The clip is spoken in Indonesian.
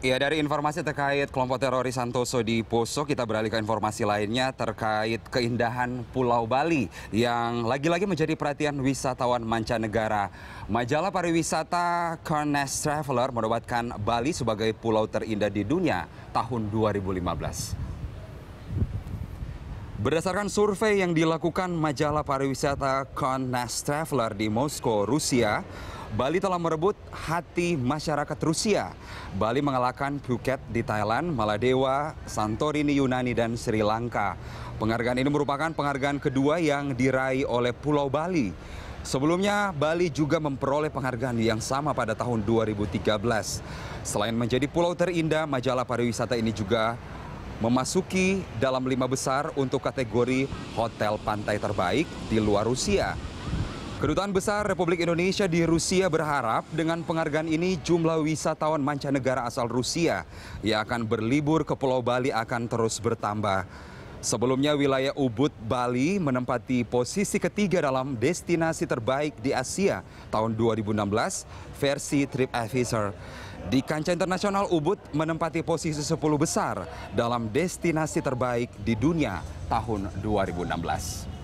Ya dari informasi terkait kelompok teroris Santoso di Poso kita beralih ke informasi lainnya terkait keindahan Pulau Bali yang lagi-lagi menjadi perhatian wisatawan mancanegara. Majalah pariwisata Carnes Traveler menobatkan Bali sebagai pulau terindah di dunia tahun 2015. Berdasarkan survei yang dilakukan majalah pariwisata Connect Traveler di Moskow, Rusia, Bali telah merebut hati masyarakat Rusia. Bali mengalahkan Phuket di Thailand, Maladewa, Santorini Yunani, dan Sri Lanka. Penghargaan ini merupakan penghargaan kedua yang diraih oleh Pulau Bali. Sebelumnya, Bali juga memperoleh penghargaan yang sama pada tahun 2013. Selain menjadi pulau terindah, majalah pariwisata ini juga memasuki dalam lima besar untuk kategori hotel pantai terbaik di luar Rusia. Kedutaan Besar Republik Indonesia di Rusia berharap dengan penghargaan ini jumlah wisatawan mancanegara asal Rusia yang akan berlibur ke Pulau Bali akan terus bertambah. Sebelumnya wilayah Ubud, Bali menempati posisi ketiga dalam destinasi terbaik di Asia tahun 2016 versi Trip TripAdvisor. Di kancah internasional Ubud menempati posisi 10 besar dalam destinasi terbaik di dunia tahun 2016.